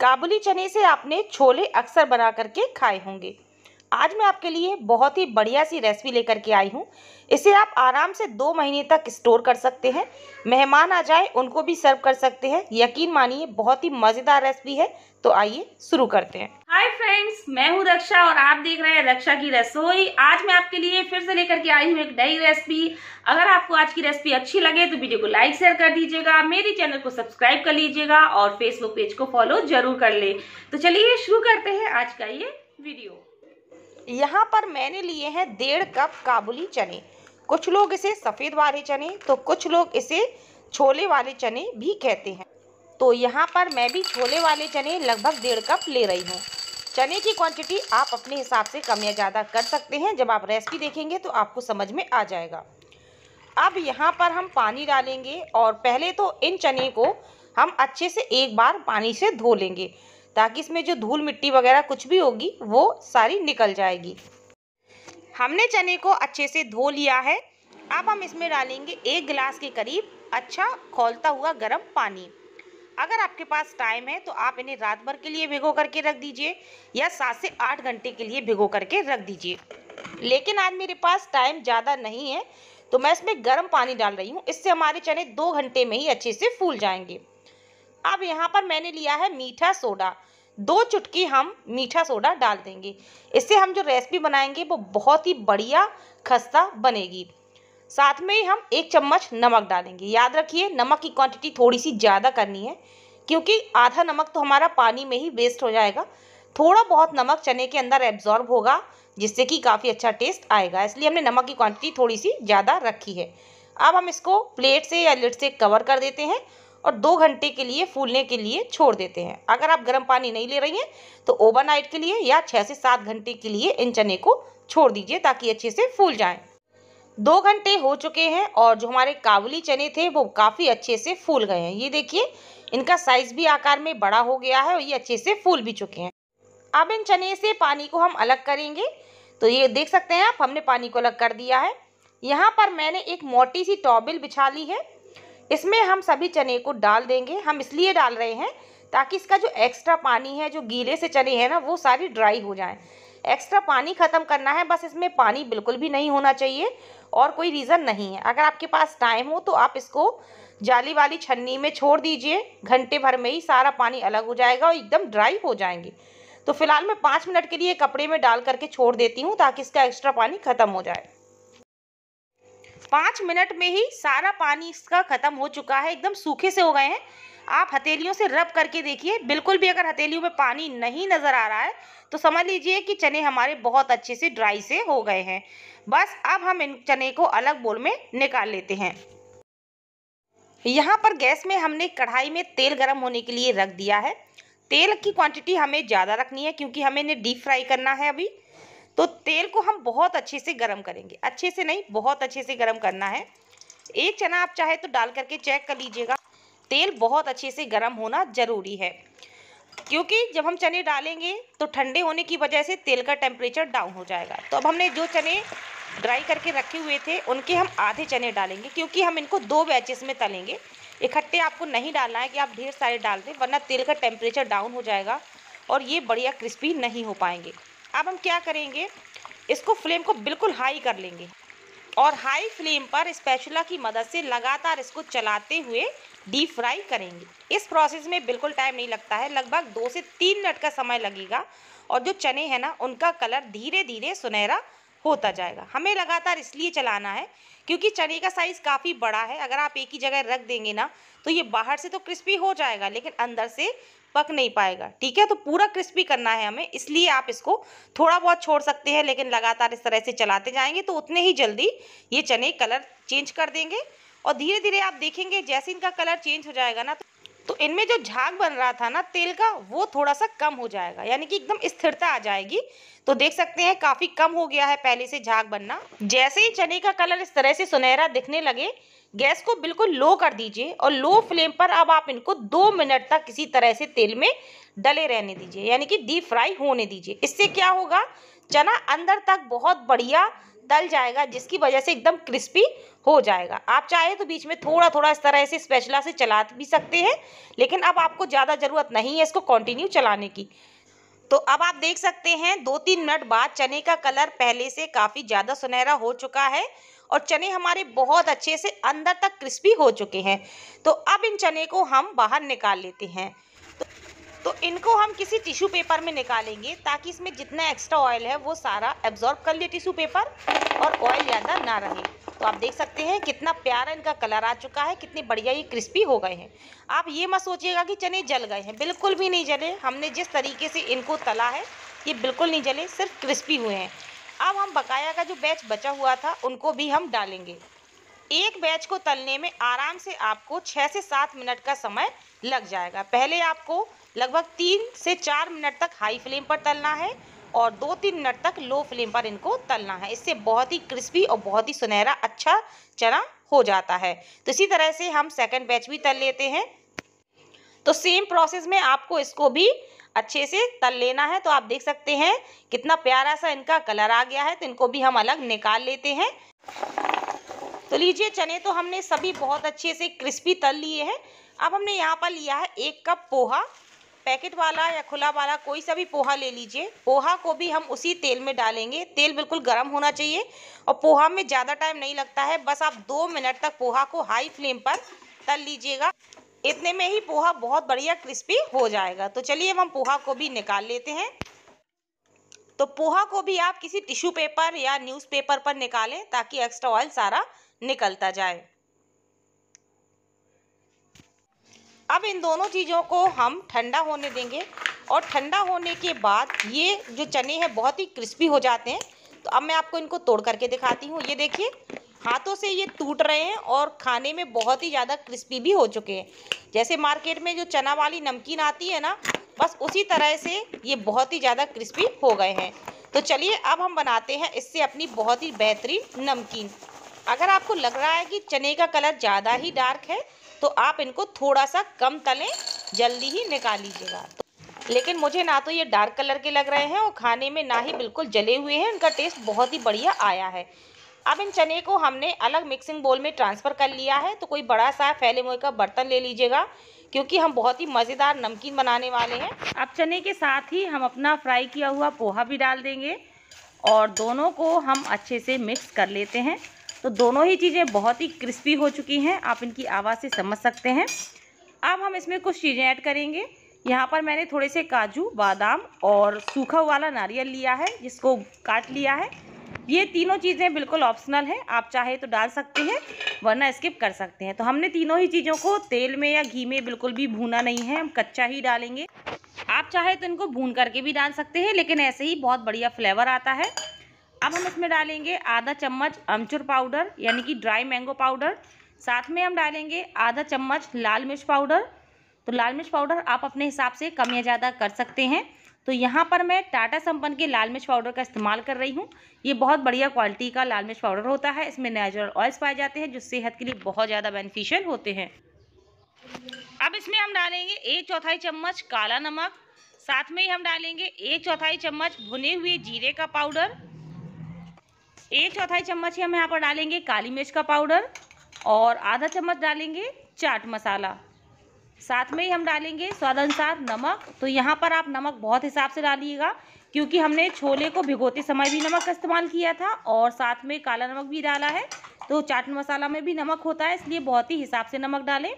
काबुली चने से आपने छोले अक्सर बना करके खाए होंगे आज मैं आपके लिए बहुत ही बढ़िया सी रेसिपी लेकर के आई हूँ इसे आप आराम से दो महीने तक स्टोर कर सकते हैं मेहमान आ जाए उनको भी सर्व कर सकते हैं यकीन मानिए बहुत ही मज़ेदार रेसिपी है तो आइए शुरू करते हैं हाय फ्रेंड्स मैं हूँ रक्षा और आप देख रहे हैं रक्षा की रसोई आज मैं आपके लिए फिर से लेकर के आई हूँ एक नई रेसिपी अगर आपको आज की रेसिपी अच्छी लगे तो वीडियो को लाइक शेयर कर दीजिएगा मेरे चैनल को सब्सक्राइब कर लीजिएगा और फेसबुक पेज को फॉलो जरूर कर ले तो चलिए शुरू करते हैं आज का ये वीडियो यहाँ पर मैंने लिए हैं डेढ़ कप काबुली चने कुछ लोग इसे सफ़ेद वाले चने तो कुछ लोग इसे छोले वाले चने भी कहते हैं तो यहाँ पर मैं भी छोले वाले चने लगभग डेढ़ कप ले रही हूँ चने की क्वांटिटी आप अपने हिसाब से कम या ज़्यादा कर सकते हैं जब आप रेसिपी देखेंगे तो आपको समझ में आ जाएगा अब यहाँ पर हम पानी डालेंगे और पहले तो इन चने को हम अच्छे से एक बार पानी से धो लेंगे ताकि इसमें जो धूल मिट्टी वगैरह कुछ भी होगी वो सारी निकल जाएगी हमने चने को अच्छे से धो लिया है अब हम इसमें डालेंगे एक गिलास के करीब अच्छा खोलता हुआ गर्म पानी अगर आपके पास टाइम है तो आप इन्हें रात भर के लिए भिगो करके रख दीजिए या सात से आठ घंटे के लिए भिगो करके रख दीजिए लेकिन आज मेरे पास टाइम ज़्यादा नहीं है तो मैं इसमें गर्म पानी डाल रही हूँ इससे हमारे चने दो घंटे में ही अच्छे से फूल जाएंगे अब यहाँ पर मैंने लिया है मीठा सोडा दो चुटकी हम मीठा सोडा डाल देंगे इससे हम जो रेसिपी बनाएंगे वो बहुत ही बढ़िया खस्ता बनेगी साथ में ही हम एक चम्मच नमक डालेंगे याद रखिए नमक की क्वांटिटी थोड़ी सी ज़्यादा करनी है क्योंकि आधा नमक तो हमारा पानी में ही वेस्ट हो जाएगा थोड़ा बहुत नमक चने के अंदर एब्जॉर्ब होगा जिससे कि काफ़ी अच्छा टेस्ट आएगा इसलिए हमने नमक की क्वांटिटी थोड़ी सी ज़्यादा रखी है अब हम इसको प्लेट से या लिट से कवर कर देते हैं और दो घंटे के लिए फूलने के लिए छोड़ देते हैं अगर आप गर्म पानी नहीं ले रही हैं तो ओवरनाइट के लिए या छः से सात घंटे के लिए इन चने को छोड़ दीजिए ताकि अच्छे से फूल जाए दो घंटे हो चुके हैं और जो हमारे काबुली चने थे वो काफ़ी अच्छे से फूल गए हैं ये देखिए इनका साइज़ भी आकार में बड़ा हो गया है और ये अच्छे से फूल भी चुके हैं अब इन चने से पानी को हम अलग करेंगे तो ये देख सकते हैं आप हमने पानी को अलग कर दिया है यहाँ पर मैंने एक मोटी सी टॉबिल बिछा ली है इसमें हम सभी चने को डाल देंगे हम इसलिए डाल रहे हैं ताकि इसका जो एक्स्ट्रा पानी है जो गीले से चने हैं ना वो सारी ड्राई हो जाएं एक्स्ट्रा पानी ख़त्म करना है बस इसमें पानी बिल्कुल भी नहीं होना चाहिए और कोई रीज़न नहीं है अगर आपके पास टाइम हो तो आप इसको जाली वाली छन्नी में छोड़ दीजिए घंटे भर में ही सारा पानी अलग हो जाएगा और एकदम ड्राई हो जाएंगे तो फिलहाल मैं पाँच मिनट के लिए कपड़े में डाल करके छोड़ देती हूँ ताकि इसका एक्स्ट्रा पानी ख़त्म हो जाए पाँच मिनट में ही सारा पानी इसका ख़त्म हो चुका है एकदम सूखे से हो गए हैं आप हथेलियों से रब करके देखिए बिल्कुल भी अगर हथेलियों में पानी नहीं नज़र आ रहा है तो समझ लीजिए कि चने हमारे बहुत अच्छे से ड्राई से हो गए हैं बस अब हम इन चने को अलग बोल में निकाल लेते हैं यहाँ पर गैस में हमने कढ़ाई में तेल गर्म होने के लिए रख दिया है तेल की क्वांटिटी हमें ज़्यादा रखनी है क्योंकि हमें इन्हें डीप फ्राई करना है अभी तो तेल को हम बहुत अच्छे से गर्म करेंगे अच्छे से नहीं बहुत अच्छे से गर्म करना है एक चना आप चाहे तो डाल करके चेक कर लीजिएगा तेल बहुत अच्छे से गर्म होना ज़रूरी है क्योंकि जब हम चने डालेंगे तो ठंडे होने की वजह से तेल का टेम्परेचर डाउन हो जाएगा तो अब हमने जो चने ड्राई करके रखे हुए थे उनके हम आधे चने डालेंगे क्योंकि हम इनको दो बैचेस में तलेंगे इकट्ठे आपको नहीं डालना है कि आप ढेर सारे डाल दें वरना तेल का टेम्परेचर डाउन हो जाएगा और ये बढ़िया क्रिस्पी नहीं हो पाएंगे अब हम क्या करेंगे इसको फ्लेम को बिल्कुल हाई कर लेंगे और हाई फ्लेम पर स्पैचुला की मदद से लगातार इसको चलाते हुए डीप फ्राई करेंगे इस प्रोसेस में बिल्कुल टाइम नहीं लगता है लगभग दो से तीन मिनट का समय लगेगा और जो चने हैं ना उनका कलर धीरे धीरे सुनहरा होता जाएगा हमें लगातार इसलिए चलाना है क्योंकि चने का साइज़ काफ़ी बड़ा है अगर आप एक ही जगह रख देंगे ना तो ये बाहर से तो क्रिस्पी हो जाएगा लेकिन अंदर से पक नहीं पाएगा ठीक है तो पूरा क्रिस्पी करना है हमें इसलिए आप इसको थोड़ा बहुत छोड़ सकते हैं लेकिन लगातार इस तरह से चलाते जाएंगे तो उतने ही जल्दी ये चने कलर चेंज कर देंगे और धीरे धीरे आप देखेंगे जैसे इनका कलर चेंज हो जाएगा ना तो इनमें जो झाग बन रहा था ना तेल का वो थोड़ा सा कम हो जाएगा यानी कि एकदम स्थिरता आ जाएगी तो देख सकते हैं काफ़ी कम हो गया है पहले से झाग बनना जैसे ही चने का कलर इस तरह से सुनहरा दिखने लगे गैस को बिल्कुल लो कर दीजिए और लो फ्लेम पर अब आप इनको दो मिनट तक किसी तरह से तेल में डले रहने दीजिए यानी कि डीप फ्राई होने दीजिए इससे क्या होगा चना अंदर तक बहुत बढ़िया तल जाएगा जिसकी वजह से एकदम क्रिस्पी हो जाएगा आप चाहे तो बीच में थोड़ा थोड़ा इस तरह से स्पेचला से चला भी सकते हैं लेकिन अब आपको ज़्यादा ज़रूरत नहीं है इसको कंटिन्यू चलाने की तो अब आप देख सकते हैं दो तीन मिनट बाद चने का कलर पहले से काफ़ी ज़्यादा सुनहरा हो चुका है और चने हमारे बहुत अच्छे से अंदर तक क्रिस्पी हो चुके हैं तो अब इन चने को हम बाहर निकाल लेते हैं तो, तो इनको हम किसी टिश्यू पेपर में निकालेंगे ताकि इसमें जितना एक्स्ट्रा ऑयल है वो सारा एब्जॉर्ब कर ले टिश्यू पेपर और ऑयल ज़्यादा ना रहे तो आप देख सकते हैं कितना प्यारा इनका कलर आ चुका है कितने बढ़िया ये क्रिस्पी हो गए हैं आप ये मत सोचिएगा कि चने जल गए हैं बिल्कुल भी नहीं जले हमने जिस तरीके से इनको तला है ये बिल्कुल नहीं जले सिर्फ क्रिस्पी हुए हैं अब हम बकाया का जो बैच बचा हुआ था उनको भी हम डालेंगे एक बैच को तलने में आराम से आपको छः से सात मिनट का समय लग जाएगा पहले आपको लगभग तीन से चार मिनट तक हाई फ्लेम पर तलना है और दो तीन मिनट तक लो फ्लेम पर इनको तलना है इससे बहुत ही क्रिस्पी और बहुत ही सुनहरा अच्छा चना हो जाता है तो इसी तरह से हम सेकंड बैच भी तल लेते हैं तो सेम प्रोसेस में आपको इसको भी अच्छे से तल लेना है तो आप देख सकते हैं कितना प्यारा सा इनका कलर आ गया है तो इनको भी हम अलग निकाल लेते हैं तो लीजिए चने तो हमने सभी बहुत अच्छे से क्रिस्पी तल लिए हैं अब हमने यहाँ पर लिया है एक कप पोहा पैकेट वाला या खुला वाला कोई सा भी पोहा ले लीजिए पोहा को भी हम उसी तेल में डालेंगे तेल बिल्कुल गर्म होना चाहिए और पोहा में ज़्यादा टाइम नहीं लगता है बस आप दो मिनट तक पोहा को हाई फ्लेम पर तल लीजिएगा इतने में ही पोहा बहुत बढ़िया क्रिस्पी हो जाएगा तो चलिए हम पोहा को भी निकाल लेते हैं तो पोहा को भी आप किसी टिश्यू पेपर या न्यूज़पेपर पर निकालें ताकि एक्स्ट्रा ऑयल सारा निकलता जाए अब इन दोनों चीज़ों को हम ठंडा होने देंगे और ठंडा होने के बाद ये जो चने हैं बहुत ही क्रिस्पी हो जाते हैं तो अब मैं आपको इनको तोड़ करके दिखाती हूँ ये देखिए हाथों से ये टूट रहे हैं और खाने में बहुत ही ज़्यादा क्रिस्पी भी हो चुके हैं जैसे मार्केट में जो चना वाली नमकीन आती है ना बस उसी तरह से ये बहुत ही ज़्यादा क्रिस्पी हो गए हैं तो चलिए अब हम बनाते हैं इससे अपनी बहुत ही बेहतरीन नमकीन अगर आपको लग रहा है कि चने का कलर ज़्यादा ही डार्क है तो आप इनको थोड़ा सा कम तलें जल्दी ही निकाल लीजिएगा तो लेकिन मुझे ना तो ये डार्क कलर के लग रहे हैं और खाने में ना ही बिल्कुल जले हुए हैं इनका टेस्ट बहुत ही बढ़िया आया है अब इन चने को हमने अलग मिक्सिंग बोल में ट्रांसफ़र कर लिया है तो कोई बड़ा सा फैले हुए का बर्तन ले लीजिएगा क्योंकि हम बहुत ही मज़ेदार नमकीन बनाने वाले हैं अब चने के साथ ही हम अपना फ्राई किया हुआ पोहा भी डाल देंगे और दोनों को हम अच्छे से मिक्स कर लेते हैं तो दोनों ही चीज़ें बहुत ही क्रिस्पी हो चुकी हैं आप इनकी आवाज़ से समझ सकते हैं अब हम इसमें कुछ चीज़ें ऐड करेंगे यहाँ पर मैंने थोड़े से काजू बादाम और सूखा वाला नारियल लिया है जिसको काट लिया है ये तीनों चीज़ें बिल्कुल ऑप्शनल है आप चाहे तो डाल सकते हैं वरना स्किप कर सकते हैं तो हमने तीनों ही चीज़ों को तेल में या घी में बिल्कुल भी भूना नहीं है हम कच्चा ही डालेंगे आप चाहे तो इनको भून करके भी डाल सकते हैं लेकिन ऐसे ही बहुत बढ़िया फ्लेवर आता है अब हम इसमें डालेंगे आधा चम्मच अमचूर पाउडर यानी कि ड्राई मैंगो पाउडर साथ में हम डालेंगे आधा चम्मच लाल मिर्च पाउडर तो लाल मिर्च पाउडर आप अपने हिसाब से कम या ज़्यादा कर सकते हैं तो यहाँ पर मैं टाटा संपन्न के लाल मिर्च पाउडर का इस्तेमाल कर रही हूँ ये बहुत बढ़िया क्वालिटी का लाल मिर्च पाउडर होता है इसमें नेचुरल ऑयल्स पाए जाते हैं जो सेहत के लिए बहुत ज़्यादा बेनिफिशियल होते हैं अब इसमें हम डालेंगे एक चौथाई चम्मच काला नमक साथ में ही हम डालेंगे एक चौथाई चम्मच भुने हुए जीरे का पाउडर एक चौथाई चम्मच ही हम यहाँ पर डालेंगे काली मिर्च का पाउडर और आधा चम्मच डालेंगे चाट मसाला साथ में ही हम डालेंगे स्वाद अनुसार नमक तो यहाँ पर आप नमक बहुत हिसाब से डालिएगा क्योंकि हमने छोले को भिगोते समय भी नमक का इस्तेमाल किया था और साथ में काला नमक भी डाला है तो चाट मसाला में भी नमक होता है इसलिए बहुत ही हिसाब से नमक डालें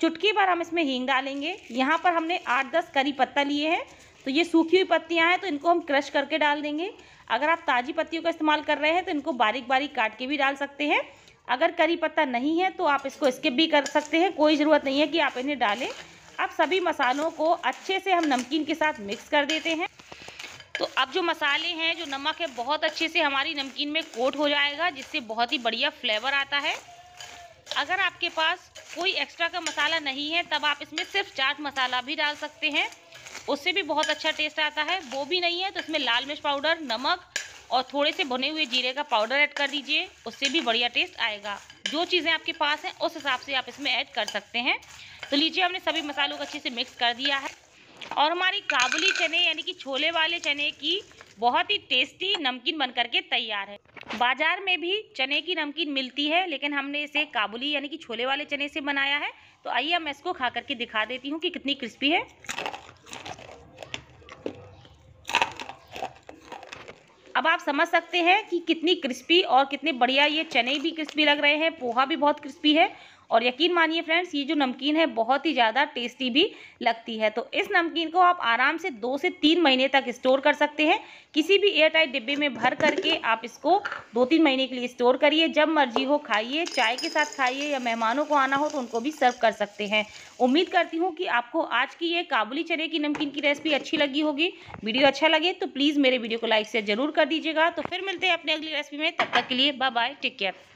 चुटकी पर हम इसमें हींग डालेंगे यहाँ पर हमने आठ दस करी पत्ता लिए हैं तो ये सूखी हुई पत्तियाँ हैं तो इनको हम क्रश करके डाल देंगे अगर आप ताज़ी पत्तियों का इस्तेमाल कर रहे हैं तो इनको बारीक बारीक काट के भी डाल सकते हैं अगर करी पत्ता नहीं है तो आप इसको स्किप भी कर सकते हैं कोई ज़रूरत नहीं है कि आप इन्हें डालें अब सभी मसालों को अच्छे से हम नमकीन के साथ मिक्स कर देते हैं तो अब जो मसाले हैं जो नमक है बहुत अच्छे से हमारी नमकीन में कोट हो जाएगा जिससे बहुत ही बढ़िया फ्लेवर आता है अगर आपके पास कोई एक्स्ट्रा का मसाला नहीं है तब आप इसमें सिर्फ चाट मसाला भी डाल सकते हैं उससे भी बहुत अच्छा टेस्ट आता है वो भी नहीं है तो इसमें लाल मिर्च पाउडर नमक और थोड़े से भुने हुए जीरे का पाउडर ऐड कर दीजिए उससे भी बढ़िया टेस्ट आएगा जो चीज़ें आपके पास हैं उस हिसाब से आप इसमें ऐड कर सकते हैं तो लीजिए हमने सभी मसालों को अच्छे से मिक्स कर दिया है और हमारी काबुली चने यानी कि छोले वाले चने की बहुत ही टेस्टी नमकीन बन करके तैयार है बाजार में भी चने की नमकीन मिलती है लेकिन हमने इसे काबुली यानी कि छोले वाले चने से बनाया है तो आइए मैं इसको खा करके दिखा देती हूँ कि कितनी क्रिस्पी है अब आप समझ सकते हैं कि कितनी क्रिस्पी और कितने बढ़िया ये चने भी क्रिस्पी लग रहे हैं पोहा भी बहुत क्रिस्पी है और यकीन मानिए फ्रेंड्स ये जो नमकीन है बहुत ही ज़्यादा टेस्टी भी लगती है तो इस नमकीन को आप आराम से दो से तीन महीने तक स्टोर कर सकते हैं किसी भी एयर टाइट डिब्बे में भर करके आप इसको दो तीन महीने के लिए स्टोर करिए जब मर्जी हो खाइए चाय के साथ खाइए या मेहमानों को आना हो तो उनको भी सर्व कर सकते हैं उम्मीद करती हूँ कि आपको आज की ये काबुली चने की नमकीन की रेसिपी अच्छी लगी होगी वीडियो अच्छा लगे तो प्लीज़ मेरे वीडियो को लाइक शेयर जरूर कर दीजिएगा तो फिर मिलते हैं अपने अगली रेसिपी में तब तक के लिए बाय बाय टेक केयर